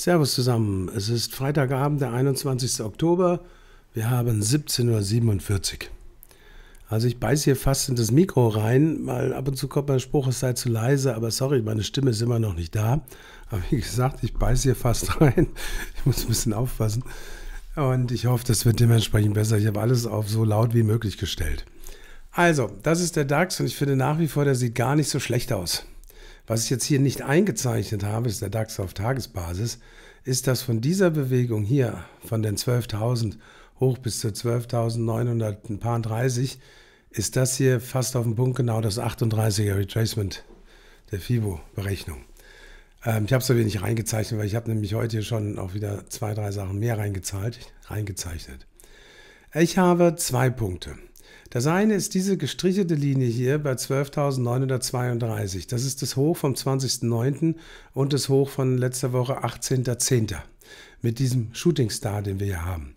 Servus zusammen. Es ist Freitagabend, der 21. Oktober. Wir haben 17.47 Uhr. Also ich beiße hier fast in das Mikro rein, weil ab und zu kommt mein Spruch, es sei zu leise, aber sorry, meine Stimme ist immer noch nicht da. Aber wie gesagt, ich beiße hier fast rein. Ich muss ein bisschen aufpassen. Und ich hoffe, das wird dementsprechend besser. Ich habe alles auf so laut wie möglich gestellt. Also, das ist der DAX und ich finde nach wie vor, der sieht gar nicht so schlecht aus. Was ich jetzt hier nicht eingezeichnet habe, ist der DAX auf Tagesbasis, ist, dass von dieser Bewegung hier, von den 12.000 hoch bis zu 12.930, ist das hier fast auf den Punkt genau das 38er Retracement der FIBO-Berechnung. Ähm, ich habe es so wenig reingezeichnet, weil ich habe nämlich heute hier schon auch wieder zwei, drei Sachen mehr reingezahlt, reingezeichnet. Ich habe zwei Punkte. Das eine ist diese gestrichelte Linie hier bei 12.932. Das ist das Hoch vom 20.09. und das Hoch von letzter Woche 18.10. mit diesem Shooting Star, den wir hier haben.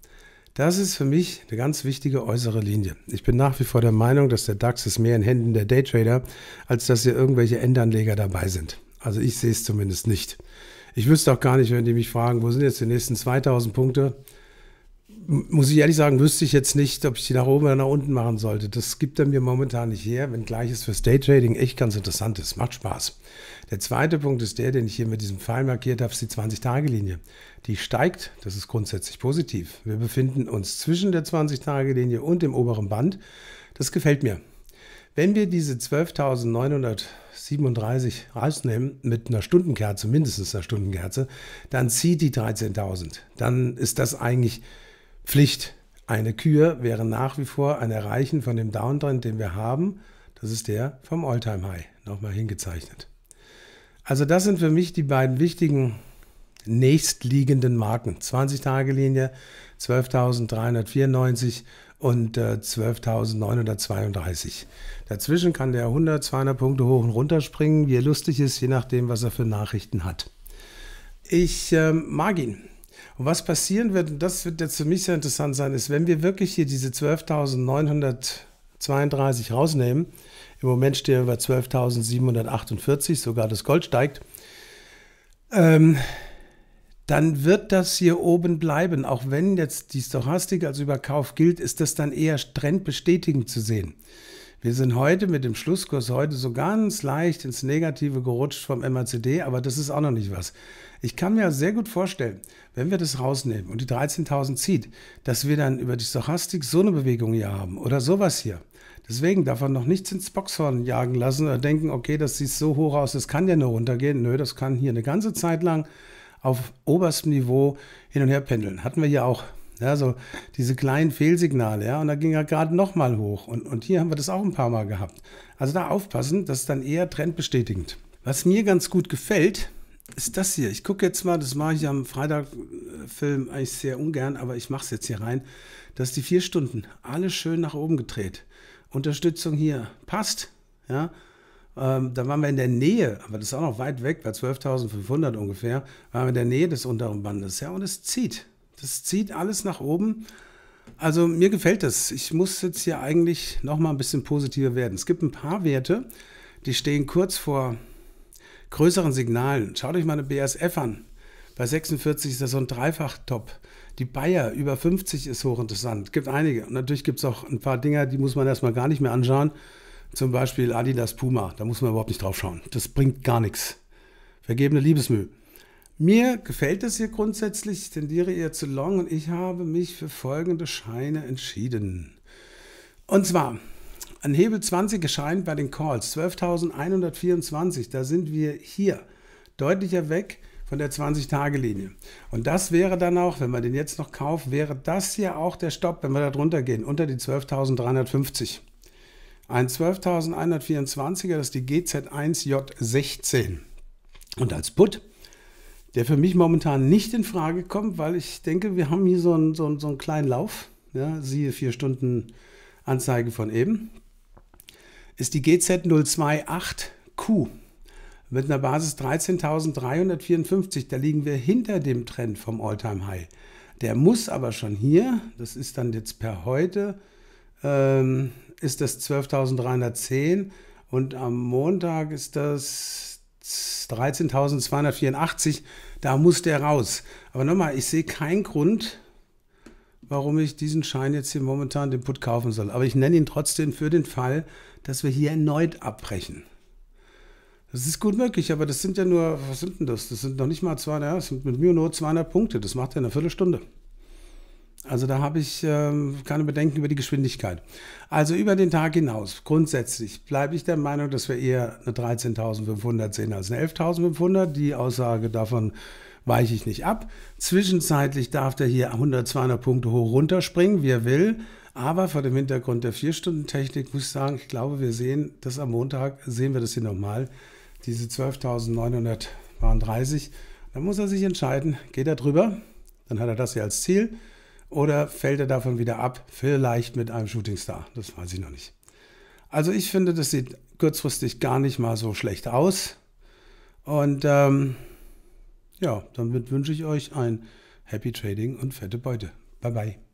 Das ist für mich eine ganz wichtige äußere Linie. Ich bin nach wie vor der Meinung, dass der DAX ist mehr in Händen der Daytrader, als dass hier irgendwelche Endanleger dabei sind. Also ich sehe es zumindest nicht. Ich wüsste auch gar nicht, wenn die mich fragen, wo sind jetzt die nächsten 2000 Punkte? muss ich ehrlich sagen, wüsste ich jetzt nicht, ob ich die nach oben oder nach unten machen sollte. Das gibt er mir momentan nicht her, wenngleich es fürs Daytrading echt ganz interessant ist. Macht Spaß. Der zweite Punkt ist der, den ich hier mit diesem Pfeil markiert habe, ist die 20-Tage-Linie. Die steigt, das ist grundsätzlich positiv. Wir befinden uns zwischen der 20-Tage-Linie und dem oberen Band. Das gefällt mir. Wenn wir diese 12.937 rausnehmen, mit einer Stundenkerze, mindestens einer Stundenkerze, dann zieht die 13.000. Dann ist das eigentlich Pflicht. Eine Kür wäre nach wie vor ein Erreichen von dem Downtrend, den wir haben. Das ist der vom Alltime High, nochmal hingezeichnet. Also das sind für mich die beiden wichtigen nächstliegenden Marken. 20-Tage-Linie 12.394 und äh, 12.932. Dazwischen kann der 100, 200 Punkte hoch und runter springen, wie er lustig ist, je nachdem, was er für Nachrichten hat. Ich äh, mag ihn. Und was passieren wird, und das wird jetzt für mich sehr interessant sein, ist, wenn wir wirklich hier diese 12.932 rausnehmen, im Moment stehen wir bei 12.748, sogar das Gold steigt, ähm, dann wird das hier oben bleiben. Auch wenn jetzt die Stochastik als Überkauf gilt, ist das dann eher trendbestätigend zu sehen. Wir sind heute mit dem Schlusskurs heute so ganz leicht ins Negative gerutscht vom MACD, aber das ist auch noch nicht was. Ich kann mir sehr gut vorstellen, wenn wir das rausnehmen und die 13.000 zieht, dass wir dann über die Stochastik so eine Bewegung hier haben oder sowas hier. Deswegen darf man noch nichts ins Boxhorn jagen lassen oder denken, okay, das sieht so hoch aus, das kann ja nur runtergehen. Nö, das kann hier eine ganze Zeit lang auf oberstem Niveau hin und her pendeln. Hatten wir ja auch ja, so diese kleinen Fehlsignale, ja, und da ging er gerade nochmal hoch. Und, und hier haben wir das auch ein paar Mal gehabt. Also da aufpassen, das ist dann eher trendbestätigend. Was mir ganz gut gefällt, ist das hier. Ich gucke jetzt mal, das mache ich am Freitagfilm eigentlich sehr ungern, aber ich mache es jetzt hier rein. Dass die vier Stunden alle schön nach oben gedreht. Unterstützung hier passt, ja. Ähm, da waren wir in der Nähe, aber das ist auch noch weit weg, bei 12.500 ungefähr, waren wir in der Nähe des unteren Bandes, ja, und es zieht. Das zieht alles nach oben. Also mir gefällt das. Ich muss jetzt hier eigentlich noch mal ein bisschen positiver werden. Es gibt ein paar Werte, die stehen kurz vor größeren Signalen. Schaut euch mal eine BASF an. Bei 46 ist das so ein Dreifach-Top. Die Bayer über 50 ist hochinteressant. Es Gibt einige. Und natürlich gibt es auch ein paar Dinger, die muss man erstmal gar nicht mehr anschauen. Zum Beispiel Adidas Puma. Da muss man überhaupt nicht drauf schauen. Das bringt gar nichts. Vergebene Liebesmühe. Mir gefällt es hier grundsätzlich, ich tendiere eher zu Long und ich habe mich für folgende Scheine entschieden. Und zwar ein Hebel 20 erscheint bei den Calls 12.124. Da sind wir hier deutlicher weg von der 20-Tage-Linie. Und das wäre dann auch, wenn man den jetzt noch kauft, wäre das hier auch der Stopp, wenn wir da drunter gehen, unter die 12.350. Ein 12.124er, das ist die GZ1J16. Und als Put der für mich momentan nicht in Frage kommt, weil ich denke, wir haben hier so einen, so einen, so einen kleinen Lauf. Ja, siehe vier Stunden Anzeige von eben. Ist die GZ028Q mit einer Basis 13.354. Da liegen wir hinter dem Trend vom Alltime high Der muss aber schon hier, das ist dann jetzt per heute, ähm, ist das 12.310 und am Montag ist das 13.284, da muss der raus. Aber nochmal, ich sehe keinen Grund, warum ich diesen Schein jetzt hier momentan den Put kaufen soll. Aber ich nenne ihn trotzdem für den Fall, dass wir hier erneut abbrechen. Das ist gut möglich, aber das sind ja nur, was sind denn das? Das sind noch nicht mal 200, ja, das sind mit mir nur 200 Punkte. Das macht ja eine Viertelstunde. Also da habe ich ähm, keine Bedenken über die Geschwindigkeit. Also über den Tag hinaus, grundsätzlich bleibe ich der Meinung, dass wir eher eine 13.500 sehen als eine 11.500. Die Aussage davon weiche ich nicht ab. Zwischenzeitlich darf der hier 100, 200 Punkte hoch runterspringen, wie er will. Aber vor dem Hintergrund der 4-Stunden-Technik muss ich sagen, ich glaube, wir sehen das am Montag, sehen wir das hier nochmal. Diese 12.930, da muss er sich entscheiden, geht er drüber, dann hat er das hier als Ziel oder fällt er davon wieder ab? Vielleicht mit einem Shootingstar. Das weiß ich noch nicht. Also ich finde, das sieht kurzfristig gar nicht mal so schlecht aus. Und ähm, ja, damit wünsche ich euch ein Happy Trading und fette Beute. Bye bye.